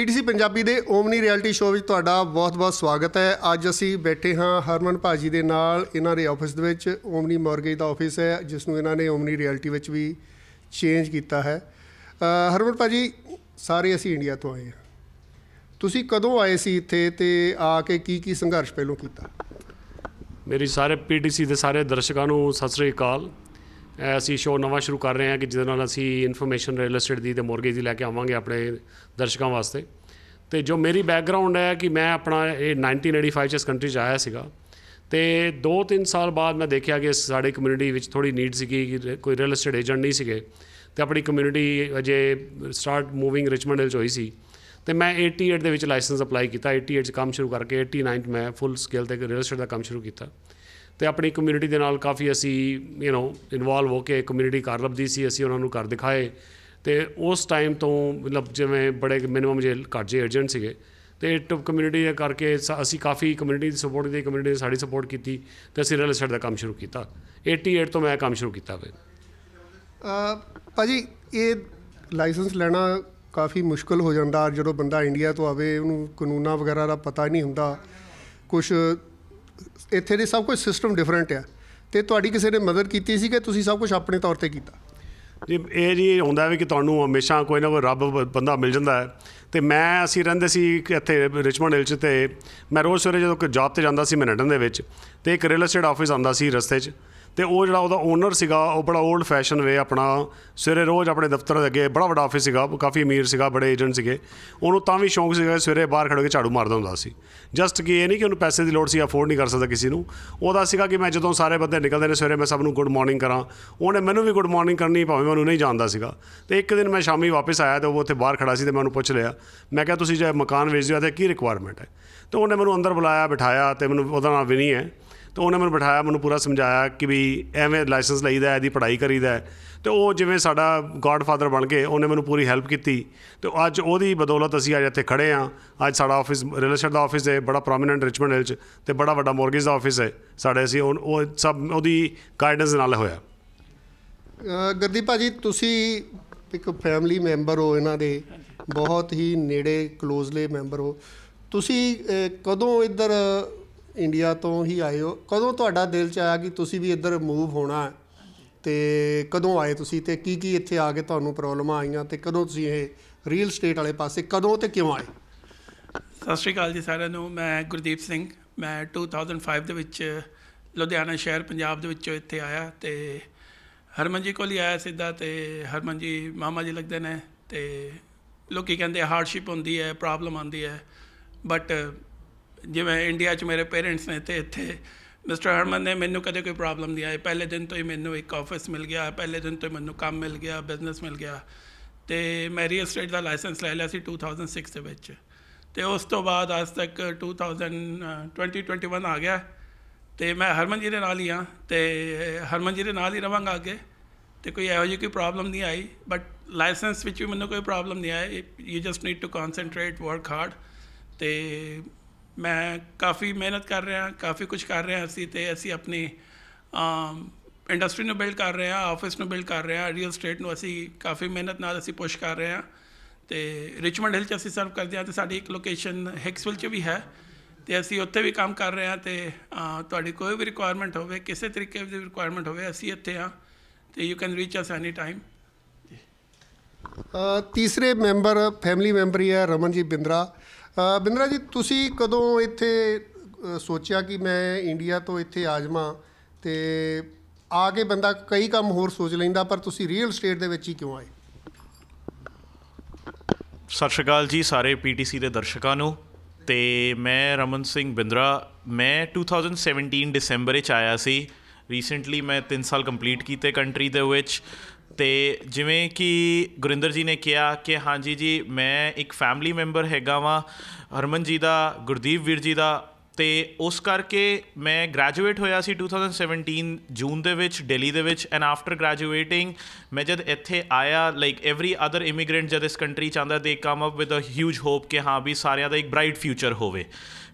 PTC Punjabi ਦੇ Omni reality show ਵਿੱਚ ਤੁਹਾਡਾ ਬਹੁਤ-ਬਹੁਤ ਸਵਾਗਤ ਹੈ ਅੱਜ ਅਸੀਂ ਬੈਠੇ ਹਾਂ ਹਰਮਨ ਭਾਜੀ ਦੇ ਨਾਲ ਇਹਨਾਂ ਦੇ ਆਫਿਸ ਦੇ ਵਿੱਚ ਓਮਨੀ ਮਾਰਗੇਜ ਦਾ ਆਫਿਸ ਹੈ ਜਿਸ ਨੂੰ ਇਹਨਾਂ ਨੇ ਓਮਨੀ ਰਿਐਲਿਟੀ ਵਿੱਚ ਵੀ ਚੇਂਜ ਕੀਤਾ ਹੈ ਹਰਮਨ ਭਾਜੀ ਸਾਰੇ ਅਸੀਂ ਇੰਡੀਆ ਤੋਂ ਆਏ ਹਾਂ ਤੁਸੀਂ ਕਦੋਂ ਆਏ ਸੀ ਇੱਥੇ ਤੇ ਆ ਕੇ ਕੀ ਕੀ ਸੰਘਰਸ਼ ਪਹਿਲੋਂ ਕੀਤਾ ਮੇਰੀ ਸਾਰੇ ਪੀਟੀਸੀ ਦੇ ਸਾਰੇ ਦਰਸ਼ਕਾਂ ਨੂੰ ਸਤਿ ਸ੍ਰੀ ਅਕਾਲ ਅਸੀਂ ਸ਼ੋਅ ਨਵਾਂ ਸ਼ੁਰੂ ਕਰ ਰਹੇ ਹਾਂ ਕਿ ਜਿਹਦੇ ਨਾਲ ਅਸੀਂ ਇਨਫੋਰਮੇਸ਼ਨ ਰੀਅਲ ਏਸਟੇਟ ਦੀ ਤੇ ਮੋਰਗੇਜ ਦੀ ਲੈ ਕੇ ਆਵਾਂਗੇ ਆਪਣੇ ਦਰਸ਼ਕਾਂ ਵਾਸਤੇ ਤੇ ਜੋ ਮੇਰੀ ਬੈਕਗ੍ਰਾਉਂਡ ਹੈ ਕਿ ਮੈਂ ਆਪਣਾ ਇਹ 1985 ਚ ਇਸ ਕੰਟਰੀ ਚ ਆਇਆ ਸੀਗਾ ਤੇ 2-3 ਸਾਲ ਬਾਅਦ ਮੈਂ ਦੇਖਿਆ ਕਿ ਸਾਡੇ ਕਮਿਊਨਿਟੀ ਵਿੱਚ ਥੋੜੀ ਨੀਡ ਸੀਗੀ ਕਿ ਕੋਈ ਰੀਅਲ ਏਸਟੇਟ ਏਜੰਟ ਨਹੀਂ ਸੀਗੇ ਤੇ ਆਪਣੀ ਕਮਿਊਨਿਟੀ ਅਜੇ ਸਟਾਰਟ ਮੂਵਿੰਗ ਰਿਚਮੰਡ ਹਿਲ ਚ ਹੋਈ ਸੀ ਤੇ ਮੈਂ 88 ਦੇ ਵਿੱਚ ਲਾਇਸੈਂਸ ਅਪਲਾਈ ਕੀਤਾ 88 ਚ ਕੰਮ ਸ਼ੁਰੂ ਕਰਕੇ 89 ਮੈਂ ਫੁੱਲ ਸਕੇਲ ਤੇ ਰੀਅਲ ਏਸਟੇਟ ਦਾ ਕੰਮ ਸ਼ੁਰੂ ਕੀਤਾ ਤੇ ਆਪਣੀ ਕਮਿਊਨਿਟੀ ਦੇ ਨਾਲ ਕਾਫੀ ਅਸੀਂ ਯੂ نو ਇਨਵੋਲਵ ਹੋ ਕੇ ਕਮਿਊਨਿਟੀ ਕਰ ਲਬਦੀ ਸੀ ਅਸੀਂ ਉਹਨਾਂ ਨੂੰ ਕਰ ਦਿਖਾਏ ਤੇ ਉਸ ਟਾਈਮ ਤੋਂ ਮਤਲਬ ਜਿਵੇਂ ਬੜੇ ਮਿਨਿਮਮ ਜੇ ਘੱਟ ਜੇ ਸੀਗੇ ਤੇ ਟੂ ਕਮਿਊਨਿਟੀ ਦੇ ਕਰਕੇ ਅਸੀਂ ਕਾਫੀ ਕਮਿਊਨਿਟੀ ਦੀ ਸਪੋਰਟ ਦੀ ਕਮਿਊਨਿਟੀ ਸਾਡੀ ਸਪੋਰਟ ਕੀਤੀ ਤੇ ਅਸੀਂ ਰੀਅਲ ਸਾਈਡ ਦਾ ਕੰਮ ਸ਼ੁਰੂ ਕੀਤਾ 88 ਤੋਂ ਮੈਂ ਕੰਮ ਸ਼ੁਰੂ ਕੀਤਾ ਫਿਰ ਭਾਜੀ ਇਹ ਲਾਇਸੈਂਸ ਲੈਣਾ ਕਾਫੀ ਮੁਸ਼ਕਲ ਹੋ ਜਾਂਦਾ ਜਦੋਂ ਬੰਦਾ ਇੰਡੀਆ ਤੋਂ ਆਵੇ ਉਹਨੂੰ ਕਾਨੂੰਨਾਂ ਵਗੈਰਾ ਦਾ ਪਤਾ ਨਹੀਂ ਹੁੰਦਾ ਕੁਝ ਇੱਥੇ ਦੇ ਸਭ ਕੁਝ ਸਿਸਟਮ ਡਿਫਰੈਂਟ ਆ ਤੇ ਤੁਹਾਡੀ ਕਿਸੇ ਨੇ ਮਦਦ ਕੀਤੀ ਸੀ ਕਿ ਤੁਸੀਂ ਸਭ ਕੁਝ ਆਪਣੇ ਤੌਰ ਤੇ ਕੀਤਾ ਜੀ ਇਹ ਜੀ ਹੁੰਦਾ ਵੀ ਕਿ ਤੁਹਾਨੂੰ ਹਮੇਸ਼ਾ ਕੋਈ ਨਾ ਕੋਈ ਰੱਬ ਬੰਦਾ ਮਿਲ ਜਾਂਦਾ ਹੈ ਤੇ ਮੈਂ ਅਸੀਂ ਰਹਿੰਦੇ ਸੀ ਇੱਥੇ ਰਿਚਮੰਡ ਹਿਲ 'ਚ ਤੇ ਮੈਂ ਰੋਜ਼ ਸਵੇਰੇ ਜਦੋਂ ਜੌਬ ਤੇ ਜਾਂਦਾ ਸੀ ਮੈਨਟਨ ਦੇ ਵਿੱਚ ਤੇ ਇੱਕ ਰੀਅਲ ਏਸਟੇਟ ਆਫਿਸ ਆਉਂਦਾ ਸੀ ਰਸਤੇ 'ਚ ਤੇ ਉਹ ਜਿਹੜਾ ਉਹਦਾ ਓਨਰ ਸੀਗਾ ਉਹ ਬੜਾ 올ਡ ਫੈਸ਼ਨ ਵੇ ਆਪਣਾ ਸਵੇਰੇ ਰੋਜ਼ ਆਪਣੇ ਦਫ਼ਤਰ ਦੇ ਅੱਗੇ ਬੜਾ ਵੱਡਾ ਆਫਿਸ ਸੀਗਾ ਕਾਫੀ ਅਮੀਰ ਸੀਗਾ ਬੜੇ ਏਜੰਟ ਸੀਗੇ ਉਹਨੂੰ ਤਾਂ ਵੀ ਸ਼ੌਂਕ ਸੀਗਾ ਸਵੇਰੇ ਬਾਹਰ ਖੜੋ ਕੇ ਝਾੜੂ ਮਾਰਦਾ ਹੁੰਦਾ ਸੀ ਜਸਟ ਕਿ ਇਹ ਨਹੀਂ ਕਿ ਉਹਨੂੰ ਪੈਸੇ ਦੀ ਲੋੜ ਸੀ ਅਫੋਰਡ ਨਹੀਂ ਕਰ ਸਕਦਾ ਕਿਸੇ ਨੂੰ ਉਹਦਾ ਸੀਗਾ ਕਿ ਮੈਂ ਜਦੋਂ ਸਾਰੇ ਬੰਦੇ ਨਿਕਲਦੇ ਨੇ ਸਵੇਰੇ ਮੈਂ ਸਭ ਨੂੰ ਗੁੱਡ ਮਾਰਨਿੰਗ ਕਰਾਂ ਉਹਨੇ ਮੈਨੂੰ ਵੀ ਗੁੱਡ ਮਾਰਨਿੰਗ ਕਰਨੀ ਭਾਵੇਂ ਮੈਨੂੰ ਨਹੀਂ ਜਾਣਦਾ ਸੀਗਾ ਤੇ ਇੱਕ ਦਿਨ ਮੈਂ ਸ਼ਾਮੀ ਵਾਪਸ ਆਇਆ ਤੇ ਉਹ ਉੱਥੇ ਬਾਹਰ ਖੜਾ ਸੀ ਤੇ ਮੈਂ ਉਹਨੂੰ ਪੁੱਛ ਲਿਆ ਮੈਂ ਕਿਹਾ ਤੁਸੀਂ ਜੇ ਮਕਾਨ ਵੇਚਦੇ ਹੋ ਤਾਂ ਕੀ ਰਿਕੁਆਇਰਮੈਂਟ ਹੈ ਤੇ ਉਹਨੇ ਮੈਨੂੰ ਅੰਦਰ ਬੁਲਾਇਆ ਬਿਠਾਇਆ ਤੇ ਮੈਨੂੰ ਉਹਦਾ ਨਾਮ ਨਹੀਂ ਹੈ ਤਾਂ ਉਹਨੇ ਮੈਨੂੰ ਬਿਠਾਇਆ ਮੈਨੂੰ ਪੂਰਾ ਸਮਝਾਇਆ ਕਿ ਵੀ ਐਵੇਂ ਲਾਇਸੈਂਸ ਲਈਦਾ ਦੀ ਪੜ੍ਹਾਈ ਕਰੀਦਾ ਤੇ ਉਹ ਜਿਵੇਂ ਸਾਡਾ ਗੋਡਫਾਦਰ ਬਣ ਕੇ ਉਹਨੇ ਮੈਨੂੰ ਪੂਰੀ ਹੈਲਪ ਕੀਤੀ ਤੇ ਅੱਜ ਉਹਦੀ ਬਦੌਲਤ ਅਸੀਂ ਅੱਜ ਇੱਥੇ ਖੜੇ ਆ ਅੱਜ ਸਾਡਾ ਆਫਿਸ ਰਿਲੇਸ਼ਨ ਦਾ ਆਫਿਸ ਹੈ ਬੜਾ ਪ੍ਰੋਮਿਨੈਂਟ ਰਿਚਮੰਡ ਹਿਲ 'ਚ ਤੇ ਬੜਾ ਵੱਡਾ ਮੌਰਗੇਜ ਦਾ ਆਫਿਸ ਹੈ ਸਾਡੇ ਅਸੀਂ ਉਹ ਸਭ ਉਹਦੀ ਗਾਈਡੈਂਸ ਨਾਲ ਹੋਇਆ ਗਰਦੀ ਭਾਜੀ ਤੁਸੀਂ ਇੱਕ ਫੈਮਿਲੀ ਮੈਂਬਰ ਹੋ ਇਹਨਾਂ ਦੇ ਬਹੁਤ ਹੀ ਨੇੜੇ ਕਲੋਜ਼ਲੀ ਮੈਂਬਰ ਹੋ ਤੁਸੀਂ ਕਦੋਂ ਇੱਧਰ ਇੰਡੀਆ ਤੋਂ ਹੀ ਆਏ ਹੋ ਕਦੋਂ ਤੁਹਾਡਾ ਦਿਲ ਚ ਆਇਆ ਕਿ ਤੁਸੀਂ ਵੀ ਇੱਧਰ ਮੂਵ ਹੋਣਾ ਤੇ ਕਦੋਂ ਆਏ ਤੁਸੀਂ ਤੇ ਕੀ ਕੀ ਇੱਥੇ ਆ ਕੇ ਤੁਹਾਨੂੰ ਪ੍ਰੋਬਲਮਾਂ ਆਈਆਂ ਤੇ ਕਦੋਂ ਤੁਸੀਂ ਇਹ ਰੀਅਲ ਸਟੇਟ ਵਾਲੇ ਪਾਸੇ ਕਦੋਂ ਤੇ ਕਿਉਂ ਆਏ ਸਤਿ ਸ਼੍ਰੀ ਅਕਾਲ ਜੀ ਸਾਰਿਆਂ ਨੂੰ ਮੈਂ ਗੁਰਦੀਪ ਸਿੰਘ ਮੈਂ 2005 ਦੇ ਵਿੱਚ ਲੁਧਿਆਣਾ ਸ਼ਹਿਰ ਪੰਜਾਬ ਦੇ ਵਿੱਚੋਂ ਇੱਥੇ ਆਇਆ ਤੇ ਹਰਮਨ ਜੀ ਕੋਲ ਹੀ ਆਇਆ ਸਿੱਧਾ ਤੇ ਹਰਮਨ ਜੀ ਮਾਮਾ ਜੀ ਲੱਗਦੇ ਨੇ ਤੇ ਲੋਕੀ ਕਹਿੰਦੇ ਹਾਰਡਸ਼ਿਪ ਹੁੰਦੀ ਹੈ ਪ੍ਰੋਬਲਮ ਆਉਂਦੀ ਹੈ ਬਟ ਜਿਵੇਂ ਇੰਡੀਆ 'ਚ ਮੇਰੇ ਪੇਰੈਂਟਸ ਨੇ ਤੇ ਇੱਥੇ ਮਿਸਟਰ ਹਰਮਨ ਨੇ ਮੈਨੂੰ ਕਦੇ ਕੋਈ ਪ੍ਰੋਬਲਮ ਨਹੀਂ ਆਈ ਪਹਿਲੇ ਦਿਨ ਤੋਂ ਹੀ ਮੈਨੂੰ ਇੱਕ ਆਫਿਸ ਮਿਲ ਗਿਆ ਪਹਿਲੇ ਦਿਨ ਤੋਂ ਹੀ ਮੈਨੂੰ ਕੰਮ ਮਿਲ ਗਿਆ ਬਿਜ਼ਨਸ ਮਿਲ ਗਿਆ ਤੇ ਮੈਂ ਰੀਅਲ ਸਟੇਟ ਦਾ ਲਾਇਸੈਂਸ ਲੈ ਲਿਆ ਸੀ 2006 ਦੇ ਵਿੱਚ ਤੇ ਉਸ ਤੋਂ ਬਾਅਦ ਅੱਜ ਤੱਕ 2000 2021 ਆ ਗਿਆ ਤੇ ਮੈਂ ਹਰਮਨ ਜੀ ਦੇ ਨਾਲ ਹੀ ਆ ਤੇ ਹਰਮਨ ਜੀ ਦੇ ਨਾਲ ਹੀ ਰਵਾਂਗਾ ਅੱਗੇ ਤੇ ਕੋਈ ਇਹੋ ਜਿਹੀ ਕੋਈ ਪ੍ਰੋਬਲਮ ਨਹੀਂ ਆਈ ਬਟ ਲਾਇਸੈਂਸ ਵਿੱਚ ਵੀ ਮੈਨੂੰ ਕੋਈ ਪ੍ਰੋਬਲਮ ਨਹੀਂ I you just need to concentrate work hard ਤੇ ਮੈਂ ਕਾਫੀ ਮਿਹਨਤ ਕਰ ਰਿਹਾ ਕਾਫੀ ਕੁਝ ਕਰ ਰਿਹਾ ਅਸੀਂ ਤੇ ਅਸੀਂ ਆਪਣੀ ਇੰਡਸਟਰੀ ਨੂੰ ਬਿਲਡ ਕਰ ਰਿਹਾ ਹਾਂ ਆਫਿਸ ਨੂੰ ਬਿਲਡ ਕਰ ਰਿਹਾ ਹਾਂ ਰੀਅਲ ਸਟੇਟ ਨੂੰ ਅਸੀਂ ਕਾਫੀ ਮਿਹਨਤ ਨਾਲ ਅਸੀਂ ਪੁਸ਼ ਕਰ ਰਹੇ ਹਾਂ ਤੇ ਰਿਚਮੰਡ ਹਿਲ ਚ ਅਸੀਂ ਸਰਵ ਕਰਦੇ ਆ ਤੇ ਸਾਡੀ ਇੱਕ ਲੋਕੇਸ਼ਨ ਹੈਕਸਵਿਲ ਚ ਵੀ ਹੈ ਤੇ ਅਸੀਂ ਉੱਥੇ ਵੀ ਕੰਮ ਕਰ ਰਹੇ ਹਾਂ ਤੇ ਤੁਹਾਡੀ ਕੋਈ ਵੀ ਰਿਕੁਆਇਰਮੈਂਟ ਹੋਵੇ ਕਿਸੇ ਤਰੀਕੇ ਦੀ ਰਿਕੁਆਇਰਮੈਂਟ ਹੋਵੇ ਅਸੀਂ ਇੱਥੇ ਆ ਤੇ you can reach us any time ਤੀਸਰੇ ਮੈਂਬਰ ਫੈਮਿਲੀ ਮੈਂਬਰ ਹੀ ਹੈ ਰਮਨਜੀਤ ਬਿੰਦਰਾ ਬਿੰਦਰਾ ਜੀ ਤੁਸੀਂ ਕਦੋਂ ਇੱਥੇ ਸੋਚਿਆ ਕਿ ਮੈਂ ਇੰਡੀਆ ਤੋਂ ਇੱਥੇ ਆਜਮਾ ਤੇ ਆ ਕੇ ਬੰਦਾ ਕਈ ਕੰਮ ਹੋਰ ਸੋਚ ਲੈਂਦਾ ਪਰ ਤੁਸੀਂ ਰੀਅਲ ਸਟੇਟ ਦੇ ਵਿੱਚ ਹੀ ਕਿਉਂ ਆਏ ਸਤਿ ਸ਼੍ਰੀ ਅਕਾਲ ਜੀ ਸਾਰੇ ਪੀਟੀਸੀ ਦੇ ਦਰਸ਼ਕਾਂ ਨੂੰ ਤੇ ਮੈਂ ਰਮਨ ਸਿੰਘ ਬਿੰਦਰਾ ਮੈਂ 2017 ਦਸੰਬਰ ਵਿੱਚ ਆਇਆ ਸੀ ਰੀਸੈਂਟਲੀ ਮੈਂ 3 ਸਾਲ ਕੰਪਲੀਟ ਕੀਤੇ ਕੰਟਰੀ ਦੇ ਵਿੱਚ ਤੇ ਜਿਵੇਂ ਕਿ ਗੁਰਿੰਦਰ ਜੀ ਨੇ ਕਿਹਾ ਕਿ ਹਾਂਜੀ ਜੀ ਮੈਂ ਇੱਕ ਫੈਮਿਲੀ ਮੈਂਬਰ ਹੈਗਾ ਵਾਂ ਹਰਮਨ ਜੀ ਦਾ ਗੁਰਦੀਪ ਵੀਰ ਜੀ ਦਾ ਤੇ ਉਸ ਕਰਕੇ ਮੈਂ ਗ੍ਰੈਜੂਏਟ ਹੋਇਆ ਸੀ 2017 ਜੂਨ ਦੇ ਵਿੱਚ ਦਿੱਲੀ ਦੇ ਵਿੱਚ ਐਂਡ ਆਫਟਰ ਗ੍ਰੈਜੂਏਟਿੰਗ ਮੈਂ ਜਦ ਇੱਥੇ ਆਇਆ ਲਾਈਕ ਏਵਰੀ ਅਦਰ ਇਮੀਗ੍ਰੈਂਟ ਜਦ ਇਸ ਕੰਟਰੀ ਚ ਆਂਦਾ ਦੇ come up with a huge hope ਕਿ ਹਾਂ ਵੀ ਸਾਰਿਆਂ ਦਾ ਇੱਕ ਬ੍ਰਾਈਟ ਫਿਊਚਰ ਹੋਵੇ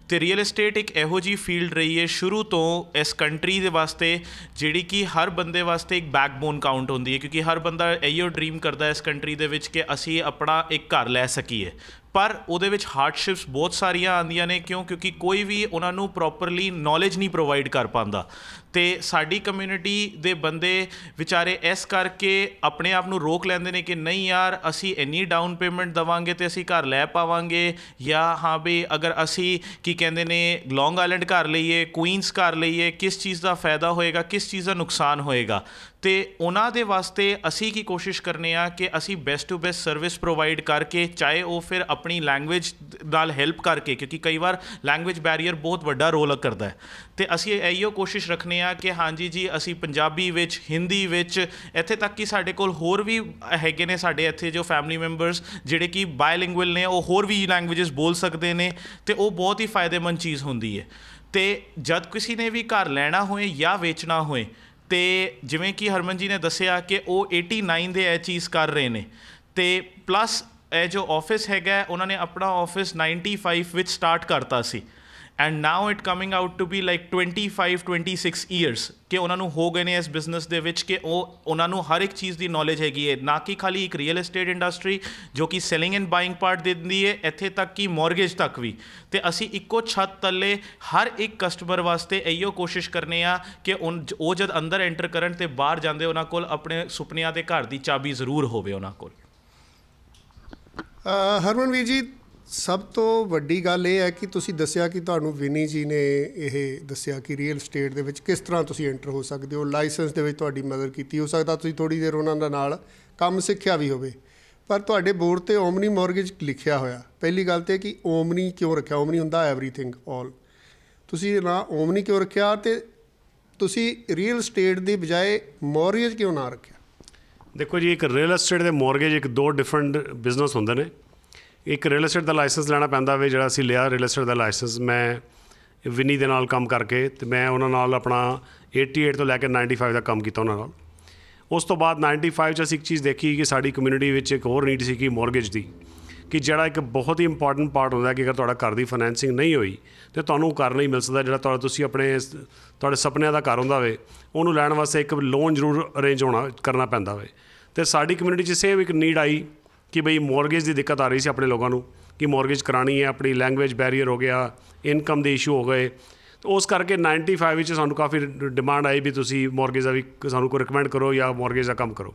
ਤੇ ਰੀਅਲ ਏਸਟੇਟ ਇੱਕ ਇਹੋ ਜੀ ਫੀਲਡ ਰਹੀ ਹੈ ਸ਼ੁਰੂ ਤੋਂ ਇਸ ਕੰਟਰੀ ਦੇ ਵਾਸਤੇ ਜਿਹੜੀ ਕਿ ਹਰ ਬੰਦੇ ਵਾਸਤੇ ਇੱਕ ਬੈਕਬੋਨ ਕਾਊਂਟ ਹੁੰਦੀ ਹੈ ਕਿਉਂਕਿ ਹਰ ਬੰਦਾ ਇਹੋ ਡ੍ਰੀਮ ਕਰਦਾ ਇਸ ਕੰਟਰੀ ਦੇ ਵਿੱਚ ਕਿ ਅਸੀਂ ਆਪਣਾ ਇੱਕ ਘਰ ਲੈ ਸਕੀਏ ਪਰ ਉਹਦੇ ਵਿੱਚ ਹਾਰਡਸ਼ਿਪਸ ਬਹੁਤ ਸਾਰੀਆਂ ਆਉਂਦੀਆਂ ਨੇ ਕਿਉਂ ਕਿਉਂਕਿ ਕੋਈ ਵੀ ਉਹਨਾਂ ਨੂੰ ਪ੍ਰੋਪਰਲੀ ਨੌਲੇਜ ਨਹੀਂ ਪ੍ਰੋਵਾਈਡ ਕਰ ਪਾਉਂਦਾ ਤੇ ਸਾਡੀ ਕਮਿਊਨਿਟੀ ਦੇ ਬੰਦੇ ਵਿਚਾਰੇ ਇਸ ਕਰਕੇ ਆਪਣੇ ਆਪ ਨੂੰ ਰੋਕ ਲੈਂਦੇ ਨੇ ਕਿ ਨਹੀਂ ਯਾਰ ਅਸੀਂ ਇੰਨੀ ਡਾਊਨ ਪੇਮੈਂਟ ਦਵਾਂਗੇ ਤੇ ਅਸੀਂ ਘਰ ਲੈ ਪਾਵਾਂਗੇ ਜਾਂ ਹਾਂ ਵੀ ਅਗਰ ਅਸੀਂ ਕੀ ਕਹਿੰਦੇ ਨੇ ਲੌਂਗ ਆਇਲੈਂਡ ਘਰ ਲਈਏ ਕੁਈਨਸ ਘਰ ਲਈਏ ਕਿਸ ਚੀਜ਼ ਦਾ ਫਾਇਦਾ ਹੋਏਗਾ ਕਿਸ ਚੀਜ਼ ਦਾ ਨੁਕਸਾਨ ਹੋਏਗਾ ਤੇ ਉਹਨਾਂ ਦੇ ਵਾਸਤੇ ਅਸੀਂ ਕੀ ਕੋਸ਼ਿਸ਼ ਕਰਨੇ ਆ ਕਿ ਅਸੀਂ best to best service provide ਕਰਕੇ ਚਾਹੇ ਉਹ ਫਿਰ ਆਪਣੀ ਲੈਂਗੁਏਜ ਨਾਲ ਹੈਲਪ ਕਰਕੇ ਕਿਉਂਕਿ ਕਈ ਵਾਰ ਲੈਂਗੁਏਜ ਬੈਰੀਅਰ ਬਹੁਤ ਵੱਡਾ ਰੋਲ ਕਰਦਾ ਹੈ ਤੇ ਅਸੀਂ ਇਹੋ ਕੋਸ਼ਿਸ਼ ਰੱਖਨੇ ਆ ਕਿ ਹਾਂਜੀ ਜੀ ਅਸੀਂ ਪੰਜਾਬੀ ਵਿੱਚ ਹਿੰਦੀ ਵਿੱਚ ਇੱਥੇ ਤੱਕ ਕਿ ਸਾਡੇ ਕੋਲ ਹੋਰ ਵੀ ਹੈਗੇ ਨੇ ਸਾਡੇ ਇੱਥੇ ਜੋ ਫੈਮਿਲੀ ਮੈਂਬਰਸ ਜਿਹੜੇ ਕਿ ਬਾਇਲਿੰਗੁਅਲ ਨੇ ਉਹ ਹੋਰ ਵੀ ਲੈਂਗੁਏਜਸ ਬੋਲ ਸਕਦੇ ਨੇ ਤੇ ਉਹ ਬਹੁਤ ਹੀ ਫਾਇਦੇਮੰਦ ਚੀਜ਼ ਹੁੰਦੀ ਹੈ ਤੇ ਜਦ ਕਿਸੇ ਨੇ ਵੀ ਘਰ ਲੈਣਾ ਹੋਏ ਜਾਂ ਵੇਚਣਾ ਹੋਏ ਤੇ ਜਿਵੇਂ ਕਿ ਹਰਮਨ ਜੀ ਨੇ ਦੱਸਿਆ ਕਿ ਉਹ 89 ਦੇ ਇਹ ਚੀਜ਼ ਕਰ ਰਹੇ ਨੇ ਤੇ ਪਲੱਸ ਇਹ ਜੋ ਆਫਿਸ ਹੈਗਾ ਉਹਨਾਂ ਨੇ ਆਪਣਾ ਆਫਿਸ 95 ਵਿੱਚ ਸਟਾਰਟ ਕਰਤਾ ਸੀ and now it coming out to be like 25 26 years ਕਿ ਉਹਨਾਂ ਨੂੰ ਹੋ ਗਏ ਨੇ ਇਸ ਬਿਜ਼ਨਸ ਦੇ ਵਿੱਚ ਕਿ ਉਹ ਉਹਨਾਂ ਨੂੰ ਹਰ ਇੱਕ ਚੀਜ਼ ਦੀ ਨੌਲੇਜ ਹੈਗੀ ਹੈ ਨਾ ਕਿ ਖਾਲੀ ਇੱਕ ਰੀਅਲ ਏਸਟੇਟ ਇੰਡਸਟਰੀ ਜੋ ਕਿ ਸੇਲਿੰਗ ਐਂਡ ਬਾਇੰਗ ਪਾਰਟ ਦੇ ਦਿੰਦੀ ਹੈ ਇੱਥੇ ਤੱਕ ਕਿ ਮਾਰਗੇਜ ਤੱਕ ਵੀ ਤੇ ਅਸੀਂ ਇੱਕੋ ਛੱਤ ਤਲੇ ਹਰ ਇੱਕ ਕਸਟਮਰ ਵਾਸਤੇ ਇਹੋ ਕੋਸ਼ਿਸ਼ ਕਰਨੇ ਆ ਕਿ ਉਹ ਜਦ ਅੰਦਰ ਐਂਟਰ ਕਰਨ ਤੇ ਬਾਹਰ ਜਾਂਦੇ ਉਹਨਾਂ ਕੋਲ ਆਪਣੇ ਸੁਪਨਿਆਂ ਦੇ ਘਰ ਦੀ ਚਾਬੀ ਜ਼ਰੂਰ ਹੋਵੇ ਉਹਨਾਂ ਕੋਲ ਹਰਮਨ ਵੀਰ ਜੀ ਸਭ ਤੋਂ ਵੱਡੀ ਗੱਲ ਇਹ ਹੈ ਕਿ ਤੁਸੀਂ ਦੱਸਿਆ ਕਿ ਤੁਹਾਨੂੰ ਵਿਨੀ ਜੀ ਨੇ ਇਹ ਦੱਸਿਆ ਕਿ ਰੀਅਲ ਏਸਟੇਟ ਦੇ ਵਿੱਚ ਕਿਸ ਤਰ੍ਹਾਂ ਤੁਸੀਂ ਐਂਟਰ ਹੋ ਸਕਦੇ ਹੋ ਲਾਇਸੈਂਸ ਦੇ ਵਿੱਚ ਤੁਹਾਡੀ ਮਦਦ ਕੀਤੀ ਹੋ ਸਕਦਾ ਤੁਸੀਂ ਥੋੜੀ ਦੇਰ ਉਹਨਾਂ ਦੇ ਨਾਲ ਕੰਮ ਸਿੱਖਿਆ ਵੀ ਹੋਵੇ ਪਰ ਤੁਹਾਡੇ ਬੋਰਡ ਤੇ ਓਮਨੀ ਮਾਰਗੇਜ ਲਿਖਿਆ ਹੋਇਆ ਪਹਿਲੀ ਗੱਲ ਤੇ ਕਿ ਓਮਨੀ ਕਿਉਂ ਰੱਖਿਆ ਓਮਨੀ ਹੁੰਦਾ ਐਵਰੀਥਿੰਗ ਆਲ ਤੁਸੀਂ ਨਾ ਓਮਨੀ ਕਿਉਂ ਰੱਖਿਆ ਤੇ ਤੁਸੀਂ ਰੀਅਲ ਏਸਟੇਟ ਦੀ ਬਜਾਏ ਮਾਰਗੇਜ ਕਿਉਂ ਨਾ ਰੱਖਿਆ ਦੇਖੋ ਜੀ ਇੱਕ ਰੀਅਲ ਏਸਟੇਟ ਦੇ ਮਾਰਗੇਜ ਇੱਕ ਦੋ ਡਿਫਰੈਂਟ ਬਿਜ਼ਨਸ ਹੁੰਦੇ ਨੇ ਇੱਕ ਰੀਅਲ ਏਸਟੇਟ ਦਾ ਲਾਇਸੈਂਸ ਲੈਣਾ ਪੈਂਦਾ ਵੇ ਜਿਹੜਾ ਅਸੀਂ ਲਿਆ ਰੀਅਲ ਏਸਟੇਟ ਦਾ ਲਾਇਸੈਂਸ ਮੈਂ ਵਿਨੀ ਦੇ ਨਾਲ ਕੰਮ ਕਰਕੇ ਤੇ ਮੈਂ ਉਹਨਾਂ ਨਾਲ ਆਪਣਾ 88 ਤੋਂ ਲੈ ਕੇ 95 ਦਾ ਕੰਮ ਕੀਤਾ ਉਹਨਾਂ ਨਾਲ ਉਸ ਤੋਂ ਬਾਅਦ 95 ਚ ਅਸੀਂ ਇੱਕ ਚੀਜ਼ ਦੇਖੀ ਕਿ ਸਾਡੀ ਕਮਿਊਨਿਟੀ ਵਿੱਚ ਇੱਕ ਹੋਰ ਨੀਡ ਸੀ ਕਿ ਮਾਰਗੇਜ ਦੀ ਕਿ ਜਿਹੜਾ ਇੱਕ ਬਹੁਤ ਹੀ ਇੰਪੋਰਟੈਂਟ ਪਾਰਟ ਹੁੰਦਾ ਕਿ ਅਗਰ ਤੁਹਾਡਾ ਘਰ ਦੀ ਫਾਈਨੈਂਸਿੰਗ ਨਹੀਂ ਹੋਈ ਤੇ ਤੁਹਾਨੂੰ ਘਰ ਨਹੀਂ ਮਿਲ ਸਕਦਾ ਜਿਹੜਾ ਤੁਹਾਡਾ ਤੁਸੀਂ ਆਪਣੇ ਤੁਹਾਡੇ ਸੁਪਨਿਆਂ ਦਾ ਘਰ ਹੁੰਦਾ ਵੇ ਉਹਨੂੰ ਲੈਣ ਵਾਸਤੇ ਇੱਕ ਲੋਨ ਜ਼ਰੂਰ ਅਰੇਂਜ ਹੋਣਾ ਕਰਨਾ ਪੈਂਦਾ ਵੇ ਤੇ ਸਾਡੀ ਕਮਿਊਨਿਟੀ 'ਚ ਸੇਵ ਇੱਕ ਨੀਡ ਆਈ ਕਿ ਬਈ ਮੌਰਗੇਜ ਦੀ ਦਿੱਕਤ ਆ ਰਹੀ ਸੀ ਆਪਣੇ ਲੋਕਾਂ ਨੂੰ ਕਿ ਮੌਰਗੇਜ ਕਰਾਣੀ ਹੈ ਆਪਣੀ ਲੈਂਗੁਏਜ ਬੈਰੀਅਰ ਹੋ ਗਿਆ ਇਨਕਮ ਦੇ ਇਸ਼ੂ ਹੋ ਗਏ ਉਸ ਕਰਕੇ 95 ਵਿੱਚ ਸਾਨੂੰ ਕਾਫੀ ਡਿਮਾਂਡ ਆਈ ਵੀ ਤੁਸੀਂ ਮੌਰਗੇਜ ਆ ਵੀ ਸਾਨੂੰ ਕੋ ਰეკਮੈਂਡ ਕਰੋ ਜਾਂ ਮੌਰਗੇਜ ਦਾ ਕੰਮ ਕਰੋ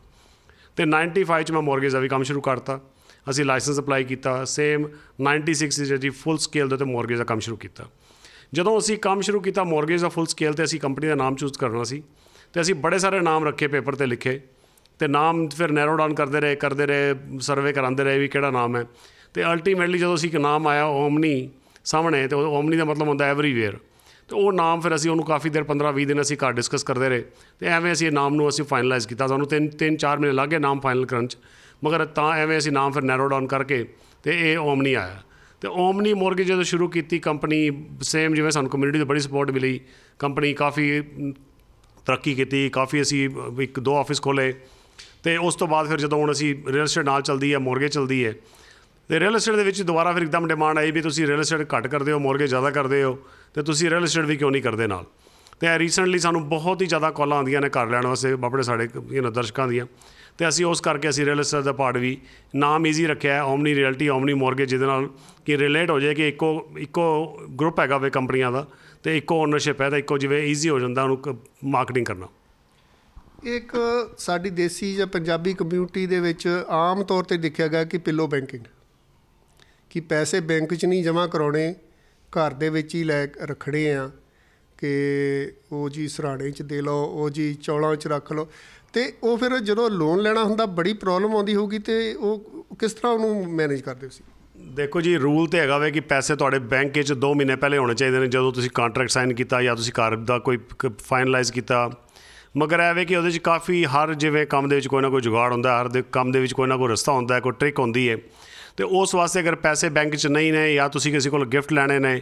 ਤੇ 95 ਚ ਮੈਂ ਮੌਰਗੇਜ ਆ ਵੀ ਕੰਮ ਸ਼ੁਰੂ ਕਰਤਾ ਅਸੀਂ ਲਾਇਸੈਂਸ ਅਪਲਾਈ ਕੀਤਾ ਸੇਮ 96 ਜਿਹੜੀ ਜੀ ਫੁੱਲ ਸਕੇਲ ਦਾ ਤੇ ਮੌਰਗੇਜ ਦਾ ਕੰਮ ਸ਼ੁਰੂ ਕੀਤਾ ਜਦੋਂ ਅਸੀਂ ਕੰਮ ਸ਼ੁਰੂ ਕੀਤਾ ਮੌਰਗੇਜ ਦਾ ਫੁੱਲ ਸਕੇਲ ਤੇ ਅਸੀਂ ਕੰਪਨੀ ਦਾ ਨਾਮ ਚੂਜ਼ ਕਰਨਾ ਸੀ ਤੇ ਅਸੀਂ ਬੜੇ ਸਾਰੇ ਨਾਮ ਰੱਖੇ ਪੇਪਰ ਤੇ ਲਿਖੇ ਤੇ ਨਾਮ ਫਿਰ ਨੈਰੋ ਡਾਊਨ ਕਰਦੇ ਰਹੇ ਕਰਦੇ ਰਹੇ ਸਰਵੇ ਕਰਾਉਂਦੇ ਰਹੇ ਵੀ ਕਿਹੜਾ ਨਾਮ ਹੈ ਤੇ ਅਲਟੀਮੇਟਲੀ ਜਦੋਂ ਅਸੀਂ ਇੱਕ ਨਾਮ ਆਇਆ ਓਮਨੀ ਸਾਹਮਣੇ ਤੇ ਓਮਨੀ ਦਾ ਮਤਲਬ ਹੁੰਦਾ ਐਵਰੀਵੇਅਰ ਤੇ ਉਹ ਨਾਮ ਫਿਰ ਅਸੀਂ ਉਹਨੂੰ ਕਾਫੀ ਦਿਨ 15-20 ਦਿਨ ਅਸੀਂ ਘਰ ਡਿਸਕਸ ਕਰਦੇ ਰਹੇ ਤੇ ਐਵੇਂ ਅਸੀਂ ਇਹ ਨਾਮ ਨੂੰ ਅਸੀਂ ਫਾਈਨਲਾਈਜ਼ ਕੀਤਾ ਸਾਨੂੰ ਤਿੰਨ ਤਿੰਨ ਚਾਰ ਮਹੀਨੇ ਲੱਗੇ ਨਾਮ ਫਾਈਨਲ ਕਰਨ ਚ ਮਗਰ ਤਾਂ ਐਵੇਂ ਅਸੀਂ ਨਾਮ ਫਿਰ ਨੈਰੋ ਡਾਊਨ ਕਰਕੇ ਤੇ ਇਹ ਓਮਨੀ ਆਇਆ ਤੇ ਓਮਨੀ ਮੋਰਗੇਜ ਜਦੋਂ ਸ਼ੁਰੂ ਕੀਤੀ ਕੰਪਨੀ ਸੇਮ ਜਿਵੇਂ ਸਾਨੂੰ ਕਮਿਊਨਿਟੀ ਤੋਂ ਬੜੀ ਸਪੋਰਟ ਮਿਲੀ ਕੰਪਨੀ ਕਾਫੀ ਤਰੱਕੀ ਕੀਤੀ ਕਾਫੀ ਅਸੀਂ ਇੱਕ ਦੋ ਆਫਿਸ ਖੋਲੇ ਤੇ ਉਸ ਤੋਂ ਬਾਅਦ ਫਿਰ ਜਦੋਂ ਹੁਣ ਅਸੀਂ ਰੀਅਲ ਏਸਟੇਟ ਨਾਲ ਚਲਦੀ ਹੈ ਮੋਰਗੇਜ ਚਲਦੀ ਹੈ ਤੇ ਰੀਅਲ ਏਸਟੇਟ ਦੇ ਵਿੱਚ ਦੁਬਾਰਾ ਫਿਰ ਇੱਕਦਮ ਡਿਮਾਂਡ ਆਈ ਵੀ ਤੁਸੀਂ ਰੀਅਲ ਏਸਟੇਟ ਘੱਟ ਕਰਦੇ ਹੋ ਮੋਰਗੇਜ ਜ਼ਿਆਦਾ ਕਰਦੇ ਹੋ ਤੇ ਤੁਸੀਂ ਰੀਅਲ ਏਸਟੇਟ ਵੀ ਕਿਉਂ ਨਹੀਂ ਕਰਦੇ ਨਾਲ ਤੇ ਆ ਰੀਸੈਂਟਲੀ ਸਾਨੂੰ ਬਹੁਤ ਹੀ ਜ਼ਿਆਦਾ ਕਾਲਾਂ ਆਉਂਦੀਆਂ ਨੇ ਘਰ ਲੈਣ ਵਾਸਤੇ ਆਪਣੇ ਸਾਡੇ ਇਹਨਾਂ ਦਰਸ਼ਕਾਂ ਦੀਆਂ ਤੇ ਅਸੀਂ ਉਸ ਕਰਕੇ ਅਸੀਂ ਰੀਅਲ ਏਸਟੇਟ ਦਾ ਪਾਰਟ ਵੀ ਨਾਮ ਈਜ਼ੀ ਰੱਖਿਆ ਹੈ ਓਮਨੀ ਰਿਐਲਿਟੀ ਓਮਨੀ ਮੋਰਗੇਜ ਜਿਹਦੇ ਨਾਲ ਕਿ ਰਿਲੇਟ ਹੋ ਜਾਏ ਕਿ ਇੱਕੋ ਇੱਕੋ ਗਰੁੱਪ ਹੈਗਾ ਵੇ ਕੰਪਨੀਆਂ ਦਾ ਤੇ ਇੱਕੋ ਓਨਰਸ਼ਿਪ ਹੈ ਤਾਂ ਇੱਕੋ ਜਿਵੇਂ ਈਜ਼ੀ ਹੋ ਜਾਂਦਾ ਉਹਨੂੰ ਮਾਰਕੀਟਿੰਗ ਕਰਨਾ ਇੱਕ ਸਾਡੀ ਦੇਸੀ ਜਾਂ ਪੰਜਾਬੀ ਕਮਿਊਨਿਟੀ ਦੇ ਵਿੱਚ ਆਮ ਤੌਰ ਤੇ ਦੇਖਿਆ ਗਿਆ ਕਿ ਪਿੱਲੋ ਬੈਂਕਿੰਗ ਕਿ ਪੈਸੇ ਬੈਂਕ 'ਚ ਨਹੀਂ ਜਮ੍ਹਾਂ ਕਰਾਉਣੇ ਘਰ ਦੇ ਵਿੱਚ ਹੀ ਲੈ ਰੱਖਣੇ ਆ ਕਿ ਉਹ ਜੀ ਸਰਾਣੇ 'ਚ ਦੇ ਲਓ ਉਹ ਜੀ ਚੌਲਾਂ 'ਚ ਰੱਖ ਲਓ ਤੇ ਉਹ ਫਿਰ ਜਦੋਂ ਲੋਨ ਲੈਣਾ ਹੁੰਦਾ ਬੜੀ ਪ੍ਰੋਬਲਮ ਆਉਂਦੀ ਹੋਊਗੀ ਤੇ ਉਹ ਕਿਸ ਤਰ੍ਹਾਂ ਉਹਨੂੰ ਮੈਨੇਜ ਕਰਦੇ ਸੀ ਦੇਖੋ ਜੀ ਰੂਲ ਤੇ ਹੈਗਾ ਵੇ ਕਿ ਪੈਸੇ ਤੁਹਾਡੇ ਬੈਂਕ 'ਚ 2 ਮਹੀਨੇ ਪਹਿਲੇ ਹੋਣੇ ਚਾਹੀਦੇ ਨੇ ਜਦੋਂ ਤੁਸੀਂ ਕੰਟਰੈਕਟ ਸਾਈਨ ਕੀਤਾ ਜਾਂ ਤੁਸੀਂ ਘਰ ਦਾ ਕੋਈ ਫਾਈਨਲਾਈਜ਼ ਕੀਤਾ ਮਗਰ ਐਵੇਂ ਕਿ ਉਹਦੇ ਵਿੱਚ ਕਾਫੀ ਹਰ ਜਿਵੇਂ ਕੰਮ ਦੇ ਵਿੱਚ ਕੋਈ ਨਾ ਕੋਈ ਜੁਗਾੜ ਹੁੰਦਾ ਹਰ ਦੇ ਕੰਮ ਦੇ ਵਿੱਚ ਕੋਈ ਨਾ ਕੋਈ ਰਸਤਾ ਹੁੰਦਾ ਕੋਈ ਟ੍ਰਿਕ ਹੁੰਦੀ ਹੈ ਤੇ ਉਸ ਵਾਸਤੇ ਅਗਰ ਪੈਸੇ ਬੈਂਕ 'ਚ ਨਹੀਂ ਨੇ ਜਾਂ ਤੁਸੀਂ ਕਿਸੇ ਕੋਲ ਗਿਫਟ ਲੈਣੇ ਨੇ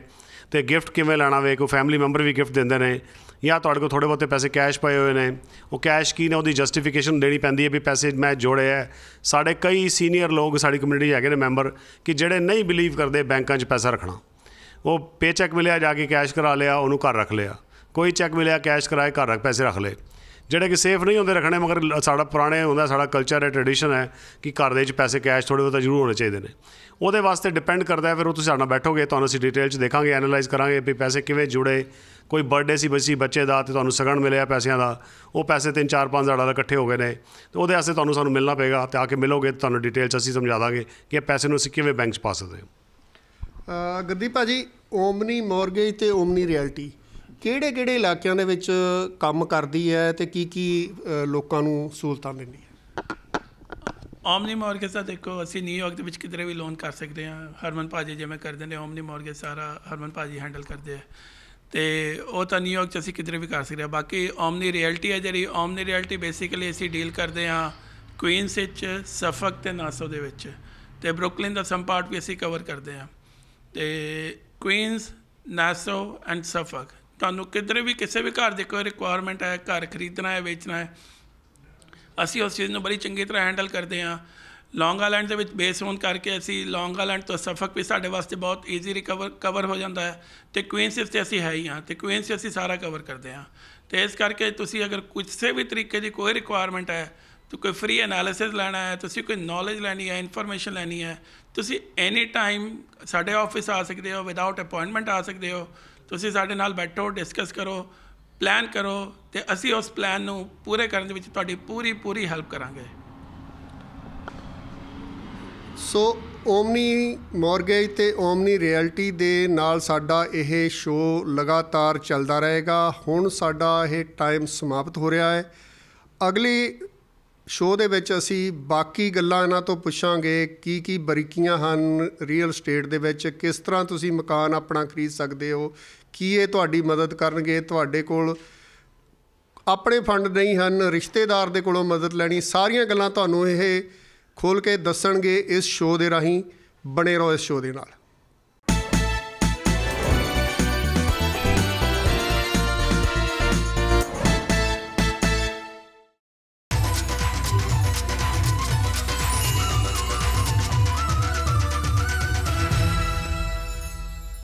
ਤੇ ਗਿਫਟ ਕਿਵੇਂ ਲੈਣਾ ਵੇ ਕੋਈ ਫੈਮਿਲੀ ਮੈਂਬਰ ਵੀ ਗਿਫਟ ਦਿੰਦੇ ਨੇ ਜਾਂ ਤੁਹਾਡੇ ਕੋਲ ਥੋੜੇ ਬਹੁਤੇ ਪੈਸੇ ਕੈਸ਼ ਪਏ ਹੋਏ ਨੇ ਉਹ ਕੈਸ਼ ਕੀ ਨੇ ਉਹਦੀ ਜਸਟੀਫਿਕੇਸ਼ਨ ਦੇਣੀ ਪੈਂਦੀ ਹੈ ਵੀ ਪੈਸੇ ਮੈਂ ਜੋੜੇ ਆ ਸਾਡੇ ਕਈ ਸੀਨੀਅਰ ਲੋਕ ਸਾਡੀ ਕਮਿਊਨਿਟੀ ਹੈਗੇ ਨੇ ਮੈਂਬਰ ਕਿ ਜਿਹੜੇ ਨਹੀਂ ਬਿਲੀਵ ਕਰਦੇ ਬੈਂਕਾਂ 'ਚ ਪੈਸਾ ਰੱਖਣਾ ਉਹ ਪੇਚੈਕ ਮਿਲਿਆ ਜਾ ਕੇ ਕੈਸ਼ ਕਰਾ ਲਿਆ ਉਹਨੂੰ ਘਰ ਰੱਖ ਲਿਆ ਕੋਈ ਚੈੱਕ ਮਿਲਿਆ ਕੈਸ਼ ਕਰਾਏ ਘਰ ਰੱਖ ਪੈਸੇ ਰੱਖ ਲਏ ਜਿਹੜੇ ਕਿ ਸੇਫ ਨਹੀਂ ਹੁੰਦੇ ਰੱਖਣੇ ਮਗਰ ਸਾਡਾ ਪੁਰਾਣੇ ਹੁੰਦਾ ਸਾਡਾ ਕਲਚਰ ਹੈ ਟ੍ਰੈਡੀਸ਼ਨ ਹੈ ਕਿ ਘਰ ਦੇ ਵਿੱਚ ਪੈਸੇ ਕੈਸ਼ ਥੋੜੇ ਬਹੁਤ ਜ਼ਰੂਰ ਹੋਣੇ ਚਾਹੀਦੇ ਨੇ ਉਹਦੇ ਵਾਸਤੇ ਡਿਪੈਂਡ ਕਰਦਾ ਹੈ ਫਿਰ ਉਹ ਤੁਸੀਂ ਸਾਡੇ ਨਾਲ ਬੈਠੋਗੇ ਤੁਹਾਨੂੰ ਅਸੀਂ ਡਿਟੇਲ 'ਚ ਦੇਖਾਂਗੇ ਐਨਲਾਈਜ਼ ਕਰਾਂਗੇ ਵੀ ਪੈਸੇ ਕਿਵੇਂ ਜੁੜੇ ਕੋਈ ਬਰਥਡੇ ਸੀ ਬੱਚੀ ਬੱਚੇ ਦਾ ਤੇ ਤੁਹਾਨੂੰ ਸਗਣ ਮਿਲਿਆ ਪੈਸਿਆਂ ਦਾ ਉਹ ਪੈਸੇ 3 4 5 ਹਜ਼ਾਰ ਦਾ ਇਕੱਠੇ ਹੋ ਗਏ ਨੇ ਤੇ ਉਹਦੇ ਵਾਸਤੇ ਤੁਹਾਨੂੰ ਸਾਨੂੰ ਮਿਲਣਾ ਪਏਗਾ ਤੇ ਆ ਕੇ ਮਿਲੋਗੇ ਤੁਹਾਨੂੰ ਡਿਟੇਲ 'ਚ ਅਸੀਂ ਸਮਝਾ ਦਾਂਗੇ ਕਿ ਇਹ ਪੈਸੇ ਨੂੰ ਅਸੀਂ ਕਿਵੇਂ ਬੈਂਕ 'ਚ ਪਾ ਸਕਦੇ ਹਾਂ ਗੱਦੀ ਭਾਜੀ ਓਮਨੀ ਮੌਰਗੇਜ ਤੇ ਓਮਨੀ ਰਿਐਲਿਟੀ ਕਿਹੜੇ ਕਿਹੜੇ ਇਲਾਕਿਆਂ ਦੇ ਵਿੱਚ ਕੰਮ ਕਰਦੀ ਹੈ ਤੇ ਕੀ ਕੀ ਲੋਕਾਂ ਨੂੰ ਸਹੂਲਤਾਂ ਦਿੰਦੀ ਹੈ ਆਮਨੀ ਮੌਰਗੇਜ ਦਾ ਦੇਖੋ ਅਸੀਂ ਨਿਊਯਾਰਕ ਦੇ ਵਿੱਚ ਕਿਤੇ ਵੀ ਲੋਨ ਕਰ ਸਕਦੇ ਹਾਂ ਹਰਮਨ ਭਾਜੀ ਜਿਵੇਂ ਕਰਦੇ ਨੇ ਆਮਨੀ ਮੌਰਗੇਜ ਸਾਰਾ ਹਰਮਨ ਭਾਜੀ ਹੈਂਡਲ ਕਰਦੇ ਆ ਤੇ ਉਹ ਤਾਂ ਨਿਊਯਾਰਕ ਚ ਅਸੀਂ ਕਿਤੇ ਵੀ ਕਰ ਸਕਦੇ ਹਾਂ ਬਾਕੀ ਆਮਨੀ ਰਿਐਲਿਟੀ ਹੈ ਜਿਹੜੀ ਆਮਨੀ ਰਿਐਲਿਟੀ ਬੇਸਿਕਲੀ ਅਸੀਂ ਡੀਲ ਕਰਦੇ ਹਾਂ ਕੁਈਨਸ ਵਿੱਚ ਸਫਕ ਤੇ ਨਾਸੋ ਦੇ ਵਿੱਚ ਤੇ ਬਰੁਕਲਿਨ ਦਾ ਸਮ ਪਾਰਟ ਵੀ ਅਸੀਂ ਕਵਰ ਕਰਦੇ ਹਾਂ ਤੇ ਕੁਈਨਸ ਨਾਸੋ ਐਂਡ ਸਫਕ ਤੁਹਾਨੂੰ ਕਿਧਰੇ ਵੀ ਕਿਸੇ ਵੀ ਘਰ ਦੇ ਕੋਈ ਰਿਕੁਆਇਰਮੈਂਟ ਹੈ ਘਰ ਖਰੀਦਣਾ ਹੈ ਵੇਚਣਾ ਹੈ ਅਸੀਂ ਉਸ ਚੀਜ਼ ਨੂੰ ਬੜੀ ਚੰਗੀ ਤਰ੍ਹਾਂ ਹੈਂਡਲ ਕਰਦੇ ਹਾਂ ਲੌਂਗ ਆਈਲੈਂਡ ਦੇ ਵਿੱਚ ਬੇਸ ਹੋਣ ਕਰਕੇ ਅਸੀਂ ਲੌਂਗ ਆਈਲੈਂਡ ਤੋਂ ਸਫਕ ਵੀ ਸਾਡੇ ਵਾਸਤੇ ਬਹੁਤ ਈਜ਼ੀ ਰਿਕਵਰ ਕਵਰ ਹੋ ਜਾਂਦਾ ਹੈ ਤੇ ਕੁਇਨਸਿਸ ਤੇ ਅਸੀਂ ਹੈ ਹੀ ਹਾਂ ਤੇ ਕੁਇਨਸ ਅਸੀਂ ਸਾਰਾ ਕਵਰ ਕਰਦੇ ਹਾਂ ਤੇ ਇਸ ਕਰਕੇ ਤੁਸੀਂ ਅਗਰ ਕਿਸੇ ਵੀ ਤਰੀਕੇ ਦੀ ਕੋਈ ਰਿਕੁਆਇਰਮੈਂਟ ਹੈ ਤੋ ਕੋਈ ਫ੍ਰੀ ਐਨਾਲਿਸਿਸ ਲੈਣਾ ਹੈ ਤੁਸੀਂ ਕੋਈ ਨੌਲੇਜ ਲੈਣੀ ਹੈ ਇਨਫੋਰਮੇਸ਼ਨ ਲੈਣੀ ਹੈ ਤੁਸੀਂ ਐਨੀ ਟਾਈਮ ਸਾਡੇ ਆਫਿਸ ਆ ਸਕਦੇ ਹੋ ਵਿਦਆਊਟ ਅਪਾਇੰਟਮੈਂਟ ਆ ਸਕਦੇ ਹੋ ਤੁਸੀਂ ਸਾਡੇ ਨਾਲ ਬੈਠੋ ਡਿਸਕਸ ਕਰੋ ਪਲਾਨ ਕਰੋ ਤੇ ਅਸੀਂ ਉਸ ਪਲਾਨ ਨੂੰ ਪੂਰੇ ਕਰਨ ਦੇ ਵਿੱਚ ਤੁਹਾਡੀ ਪੂਰੀ ਪੂਰੀ ਹੈਲਪ ਕਰਾਂਗੇ ਸੋ ਓਮਨੀ ਮੌਰਗੇਜ ਤੇ ਓਮਨੀ ਰਿਐਲਿਟੀ ਦੇ ਨਾਲ ਸਾਡਾ ਇਹ ਸ਼ੋਅ ਲਗਾਤਾਰ ਚੱਲਦਾ ਰਹੇਗਾ ਹੁਣ ਸਾਡਾ ਇਹ ਟਾਈਮ ਸਮਾਪਤ ਹੋ ਰਿਹਾ ਹੈ ਅਗਲੇ ਸ਼ੋਅ ਦੇ ਵਿੱਚ ਅਸੀਂ ਬਾਕੀ ਗੱਲਾਂ ਇਹਨਾਂ ਤੋਂ ਪੁੱਛਾਂਗੇ ਕੀ ਕੀ ਬਰੀਕੀਆਂ ਹਨ ਰੀਅਲ ਸਟੇਟ ਦੇ ਵਿੱਚ ਕਿਸ ਤਰ੍ਹਾਂ ਤੁਸੀਂ ਮਕਾਨ ਆਪਣਾ ਖਰੀਦ ਸਕਦੇ ਹੋ ਕੀ ਇਹ ਤੁਹਾਡੀ ਮਦਦ ਕਰਨਗੇ ਤੁਹਾਡੇ ਕੋਲ ਆਪਣੇ ਫੰਡ ਨਹੀਂ ਹਨ ਰਿਸ਼ਤੇਦਾਰ ਦੇ ਕੋਲੋਂ ਮਦਦ ਲੈਣੀ ਸਾਰੀਆਂ ਗੱਲਾਂ ਤੁਹਾਨੂੰ ਇਹ ਖੋਲ ਕੇ ਦੱਸਣਗੇ ਇਸ ਸ਼ੋਅ ਦੇ ਰਾਹੀਂ ਬਣੇ ਰਹੋ ਇਸ ਸ਼ੋਅ ਦੇ ਨਾਲ